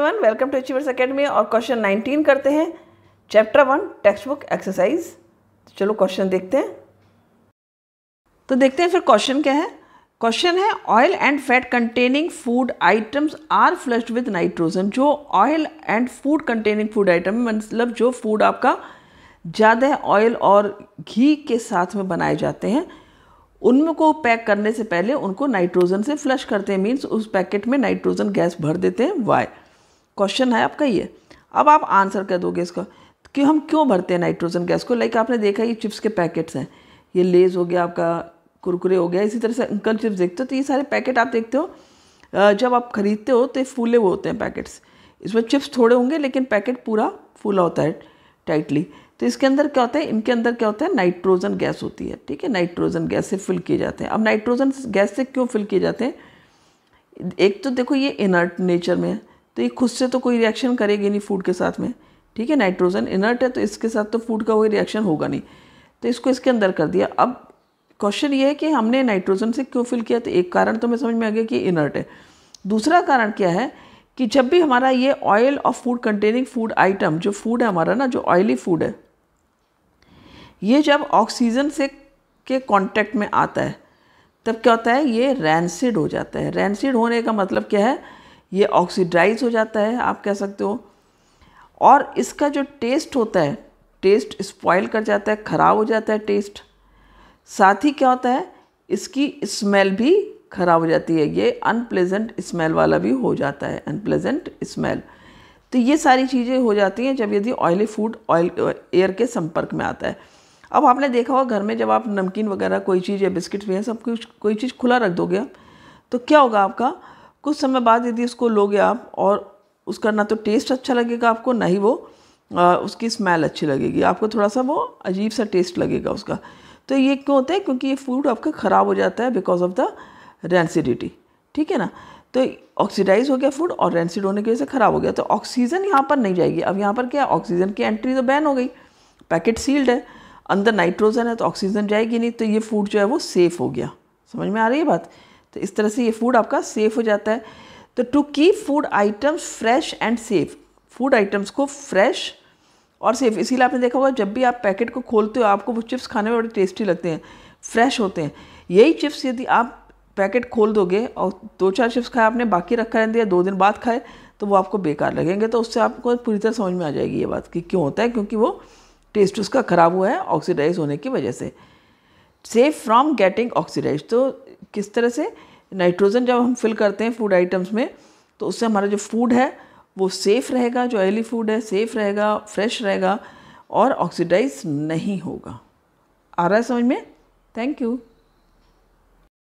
one welcome to achievers academy और question 19 करते हैं chapter one text book exercise चलो क्वेश्चन देखते हैं तो देखते हैं फिर क्वेश्चन क्या है क्वेश्चन है oil and fat containing food items are flushed with nitrogen जो oil and food containing food item मतलब जो फूड आपका ज़्यादा ऑयल और घी के साथ में बनाए जाते हैं उनमें को पैक करने से पहले उनको नाइट्रोजन से फ्लश करते हैं मीन्स उस पैकेट में नाइट्रोजन गैस भर देते हैं वाई क्वेश्चन है आपका ये अब आप आंसर कर दोगे इसका कि हम क्यों भरते हैं नाइट्रोजन गैस को लाइक आपने देखा ये चिप्स के पैकेट्स हैं ये लेज हो गया आपका कुरकुरे हो गया इसी तरह से अंकल चिप्स देखते हो तो ये सारे पैकेट आप देखते हो जब आप खरीदते हो तो ये फूले हुए होते हैं पैकेट्स इसमें चिप्स थोड़े होंगे लेकिन पैकेट पूरा फूला होता है टाइटली तो इसके अंदर क्या होता है इनके अंदर क्या होता है नाइट्रोजन गैस होती है ठीक है नाइट्रोजन गैस से फिल किए जाते हैं अब नाइट्रोजन गैस से क्यों फिल किए जाते हैं एक तो देखो ये इनर्ट नेचर में है तो ये खुद से तो कोई रिएक्शन करेगी नहीं फूड के साथ में ठीक है नाइट्रोजन इनर्ट है तो इसके साथ तो फूड का कोई रिएक्शन होगा नहीं तो इसको इसके अंदर कर दिया अब क्वेश्चन ये है कि हमने नाइट्रोजन से क्यों फिल किया तो एक कारण तो मैं समझ में आ गया कि इनर्ट है दूसरा कारण क्या है कि जब भी हमारा ये ऑयल और फूड कंटेनिंग फूड आइटम जो फूड है हमारा ना जो ऑयली फूड है ये जब ऑक्सीजन से के कांटेक्ट में आता है तब क्या होता है ये रैंसिड हो जाता है रैनसिड होने का मतलब क्या है ये ऑक्सीडाइज हो जाता है आप कह सकते हो और इसका जो टेस्ट होता है टेस्ट स्पॉइल कर जाता है ख़राब हो जाता है टेस्ट साथ ही क्या होता है इसकी स्मेल भी ख़राब हो जाती है ये अनप्लेजेंट स्मेल वाला भी हो जाता है अनप्लेजेंट स्मेल तो ये सारी चीज़ें हो जाती हैं जब यदि ऑयली फूड ऑयल एयर के संपर्क में आता है अब आपने देखा होगा घर में जब आप नमकीन वगैरह कोई चीज़ या बिस्किट भी हैं सब कुछ कोई चीज़ खुला रख दोगे तो क्या होगा आपका कुछ समय बाद यदि उसको लोगे आप और उसका ना तो टेस्ट अच्छा लगेगा आपको ना ही वो आ, उसकी स्मेल अच्छी लगेगी आपको थोड़ा सा वो अजीब सा टेस्ट लगेगा उसका तो ये क्यों होता है क्योंकि ये फूड आपका ख़राब हो जाता है बिकॉज ऑफ द रेंसिडिटी ठीक है ना तो ऑक्सीडाइज हो गया फूड और रेंसिड होने की वजह से ख़राब हो गया तो ऑक्सीजन यहाँ पर नहीं जाएगी अब यहाँ पर क्या ऑक्सीजन की एंट्री तो बैन हो गई पैकेट सील्ड है अंदर नाइट्रोजन है तो ऑक्सीजन जाएगी नहीं तो ये फूड जो है वो सेफ़ हो गया समझ में आ रही है बात तो इस तरह से ये फूड आपका सेफ़ हो जाता है तो to keep food items fresh and safe food items को फ्रेश और सेफ इसीलिए आपने देखा होगा जब भी आप पैकेट को खोलते हो आपको वो चिप्स खाने में बड़े टेस्टी लगते हैं फ्रेश होते हैं यही चिप्स यदि आप पैकेट खोल दोगे और दो चार चिप्स खाए आपने बाकी रखा रहने दिया दो दिन बाद खाए तो वो आपको बेकार लगेंगे तो उससे आपको पूरी तरह समझ में आ जाएगी ये बात कि क्यों होता है क्योंकि वो टेस्ट उसका ख़राब हुआ है ऑक्सीडाइज होने की वजह से सेफ फ्रॉम गेटिंग ऑक्सीडाइज तो किस तरह से नाइट्रोजन जब हम फिल करते हैं फूड आइटम्स में तो उससे हमारा जो फूड है वो सेफ़ रहेगा जो ऑयली फूड है सेफ़ रहेगा फ्रेश रहेगा और ऑक्सीडाइज नहीं होगा आ रहा है समझ में थैंक यू